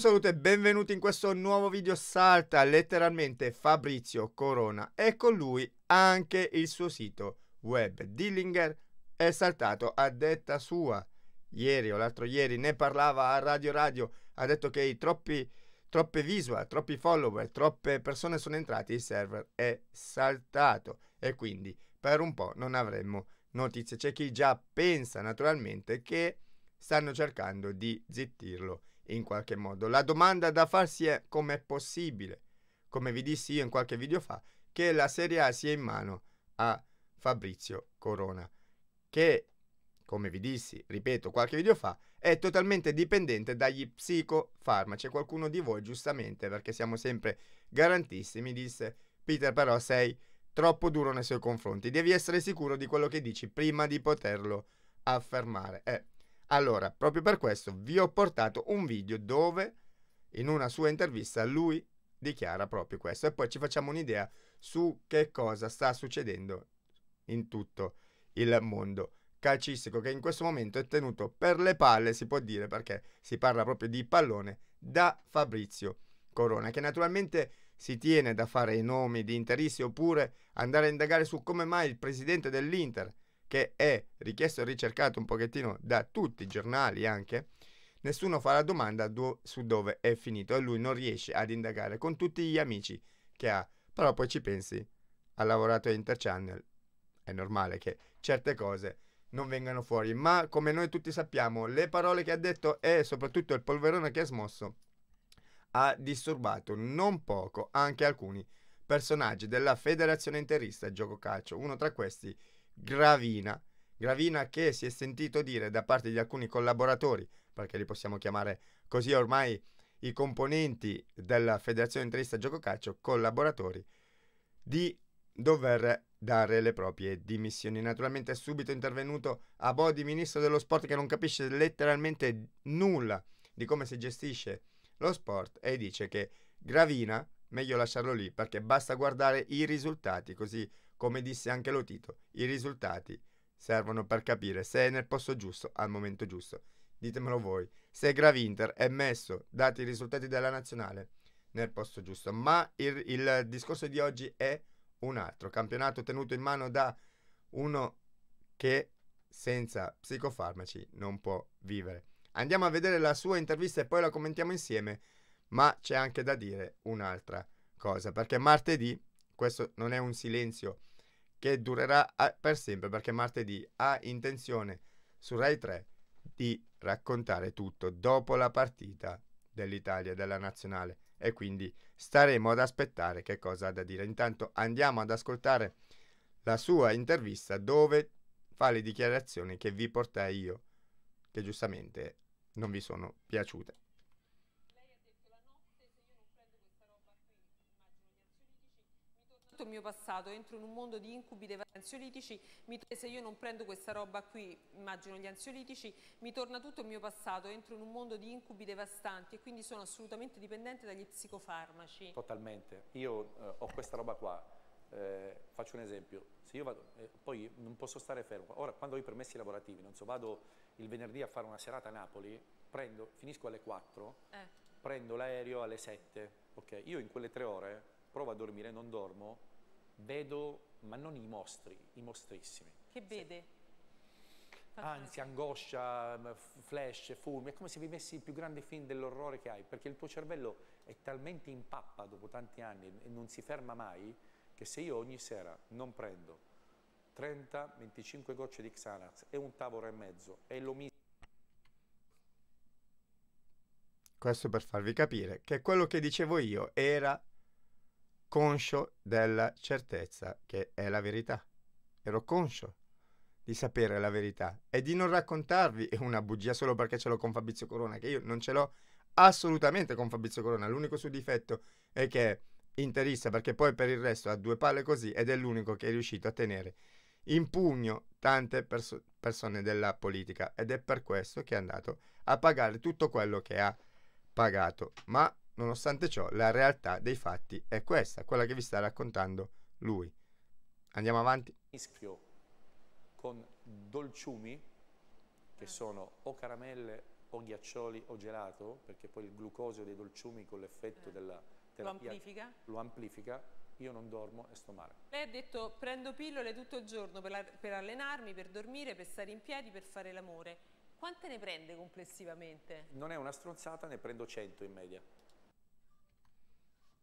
Un saluto e benvenuti in questo nuovo video salta letteralmente Fabrizio Corona e con lui anche il suo sito web Dillinger è saltato a detta sua. Ieri o l'altro ieri ne parlava a Radio Radio, ha detto che i troppi troppe visual, troppi follower, troppe persone sono entrate, il server è saltato e quindi per un po' non avremmo notizie. C'è chi già pensa naturalmente che stanno cercando di zittirlo in qualche modo. La domanda da farsi è come è possibile, come vi dissi io in qualche video fa, che la Serie A sia in mano a Fabrizio Corona, che, come vi dissi, ripeto, qualche video fa, è totalmente dipendente dagli psicofarmaci. Qualcuno di voi, giustamente, perché siamo sempre garantissimi, disse, Peter però sei troppo duro nei suoi confronti, devi essere sicuro di quello che dici prima di poterlo affermare. Eh allora, proprio per questo vi ho portato un video dove in una sua intervista lui dichiara proprio questo e poi ci facciamo un'idea su che cosa sta succedendo in tutto il mondo calcistico che in questo momento è tenuto per le palle, si può dire perché si parla proprio di pallone da Fabrizio Corona che naturalmente si tiene da fare i nomi di interisti oppure andare a indagare su come mai il presidente dell'Inter che è richiesto e ricercato un pochettino da tutti i giornali anche, nessuno fa la domanda do- su dove è finito e lui non riesce ad indagare con tutti gli amici che ha. Però poi ci pensi, ha lavorato a Interchannel, è normale che certe cose non vengano fuori, ma come noi tutti sappiamo, le parole che ha detto e soprattutto il polverone che ha smosso ha disturbato non poco anche alcuni personaggi della federazione interista gioco calcio, uno tra questi Gravina. Gravina che si è sentito dire da parte di alcuni collaboratori, perché li possiamo chiamare così ormai i componenti della Federazione Interista Gioco Calcio, collaboratori, di dover dare le proprie dimissioni. Naturalmente è subito intervenuto a Bodi, ministro dello sport, che non capisce letteralmente nulla di come si gestisce lo sport e dice che Gravina, meglio lasciarlo lì perché basta guardare i risultati così come disse anche Lotito, i risultati servono per capire se è nel posto giusto al momento giusto. Ditemelo voi, se Gravinter è messo, dati i risultati della nazionale, nel posto giusto. Ma il, il discorso di oggi è un altro. Campionato tenuto in mano da uno che senza psicofarmaci non può vivere. Andiamo a vedere la sua intervista e poi la commentiamo insieme, ma c'è anche da dire un'altra cosa, perché martedì, questo non è un silenzio che durerà ah, per sempre perché martedì ha intenzione su Rai 3 di raccontare tutto dopo la partita dell'Italia della nazionale e quindi staremo ad aspettare che cosa ha da dire. Intanto andiamo ad ascoltare la sua intervista dove fa le dichiarazioni che vi portai io, che giustamente non vi sono piaciute. tutto il mio passato, entro in un mondo di incubi dei vari ansiolitici, mi, se io non prendo questa roba qui, immagino gli ansiolitici, mi torna tutto il mio passato, entro in un mondo di incubi devastanti e quindi sono assolutamente dipendente dagli psicofarmaci. Totalmente, io eh, ho questa roba qua. Eh, faccio un esempio, se io vado, eh, poi non posso stare fermo, ora quando ho i permessi lavorativi, non so, vado il venerdì a fare una serata a Napoli, prendo, finisco alle 4, eh. prendo l'aereo alle 7, ok, io in quelle tre ore provo a dormire, non dormo, vedo, ma non i mostri, i mostrissimi. Che vede? Sì. Ansia, angoscia, flash, fulmi, è come se vivessi il più grande film dell'orrore che hai, perché il tuo cervello è talmente in pappa dopo tanti anni e non si ferma mai, che se io ogni sera non prendo 30-25 gocce di Xanax e un tavolo e mezzo e lo mischio Questo per farvi capire che quello che dicevo io era conscio della certezza che è la verità. Ero conscio di sapere la verità e di non raccontarvi una bugia solo perché ce l'ho con Fabrizio Corona, che io non ce l'ho assolutamente con Fabrizio Corona. L'unico suo difetto è che è interista, perché poi per il resto ha due palle così ed è l'unico che è riuscito a tenere in pugno tante perso- persone della politica ed è per questo che è andato a pagare tutto quello che ha pagato. Ma Nonostante ciò, la realtà dei fatti è questa, quella che vi sta raccontando lui. Andiamo avanti. Mischio con dolciumi, che ah. sono o caramelle o ghiaccioli o gelato, perché poi il glucosio dei dolciumi con l'effetto eh. della terapia lo amplifica. lo amplifica, io non dormo e sto male. Lei ha detto prendo pillole tutto il giorno per, per allenarmi, per dormire, per stare in piedi, per fare l'amore. Quante ne prende complessivamente? Non è una stronzata, ne prendo 100 in media.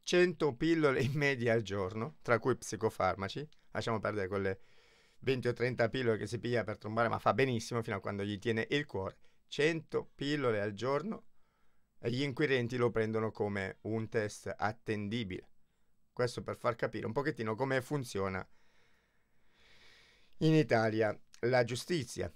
100 pillole in media al giorno, tra cui psicofarmaci, lasciamo perdere quelle 20 o 30 pillole che si piglia per trombare, ma fa benissimo fino a quando gli tiene il cuore. 100 pillole al giorno e gli inquirenti lo prendono come un test attendibile. Questo per far capire un pochettino come funziona in Italia la giustizia.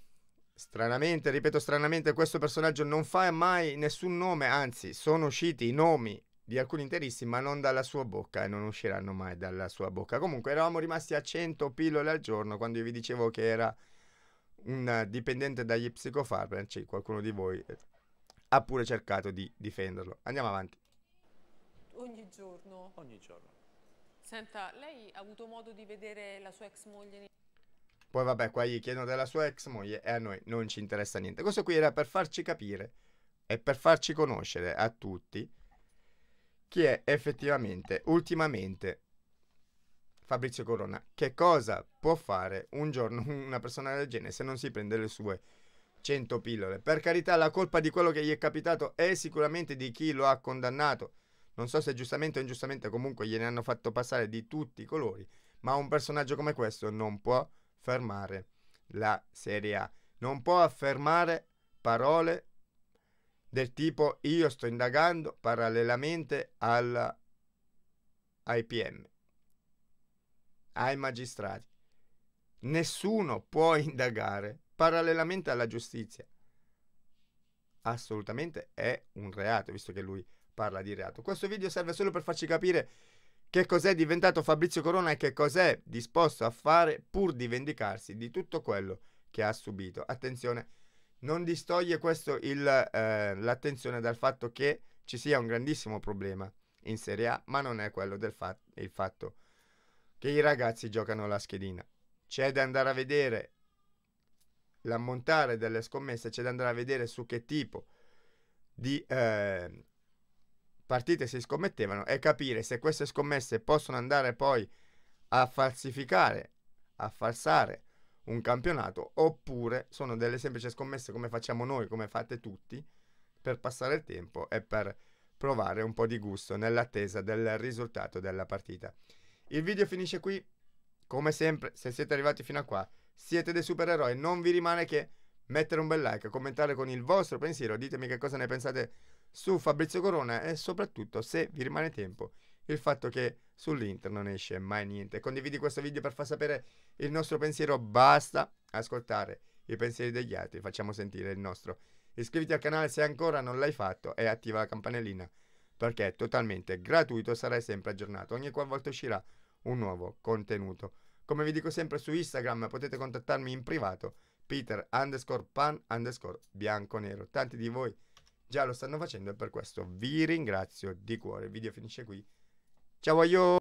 Stranamente, ripeto stranamente, questo personaggio non fa mai nessun nome, anzi sono usciti i nomi di alcuni interessi, ma non dalla sua bocca e non usciranno mai dalla sua bocca. Comunque eravamo rimasti a 100 pillole al giorno quando io vi dicevo che era un dipendente dagli psicofarmaci, cioè qualcuno di voi eh, ha pure cercato di difenderlo. Andiamo avanti. Ogni giorno. Ogni giorno. Senta, lei ha avuto modo di vedere la sua ex moglie? Poi vabbè, qua gli chiedono della sua ex moglie e a noi non ci interessa niente. Questo qui era per farci capire e per farci conoscere a tutti chi è effettivamente, ultimamente, Fabrizio Corona, che cosa può fare un giorno una persona del genere se non si prende le sue 100 pillole? Per carità, la colpa di quello che gli è capitato è sicuramente di chi lo ha condannato. Non so se giustamente o ingiustamente, comunque gliene hanno fatto passare di tutti i colori, ma un personaggio come questo non può fermare la Serie A. Non può affermare parole del tipo io sto indagando parallelamente alla, IPM, ai magistrati. Nessuno può indagare parallelamente alla giustizia. Assolutamente è un reato, visto che lui parla di reato. Questo video serve solo per farci capire che cos'è diventato Fabrizio Corona e che cos'è disposto a fare pur di vendicarsi di tutto quello che ha subito. Attenzione non distoglie questo il, eh, l'attenzione dal fatto che ci sia un grandissimo problema in Serie A, ma non è quello del fa- il fatto che i ragazzi giocano la schedina. C'è da andare a vedere l'ammontare delle scommesse, c'è da andare a vedere su che tipo di eh, partite si scommettevano e capire se queste scommesse possono andare poi a falsificare, a falsare un campionato, oppure sono delle semplici scommesse come facciamo noi, come fate tutti, per passare il tempo e per provare un po' di gusto nell'attesa del risultato della partita. Il video finisce qui, come sempre, se siete arrivati fino a qua, siete dei supereroi, non vi rimane che mettere un bel like, commentare con il vostro pensiero, ditemi che cosa ne pensate su Fabrizio Corona e soprattutto se vi rimane tempo il fatto che sull'Inter non esce mai niente. Condividi questo video per far sapere il nostro pensiero, basta ascoltare i pensieri degli altri, facciamo sentire il nostro. Iscriviti al canale se ancora non l'hai fatto e attiva la campanellina perché è totalmente gratuito, sarai sempre aggiornato ogni qualvolta uscirà un nuovo contenuto. Come vi dico sempre su Instagram potete contattarmi in privato Peter underscore pan underscore bianco nero. Tanti di voi già lo stanno facendo e per questo vi ringrazio di cuore. Il video finisce qui. Chao, yo.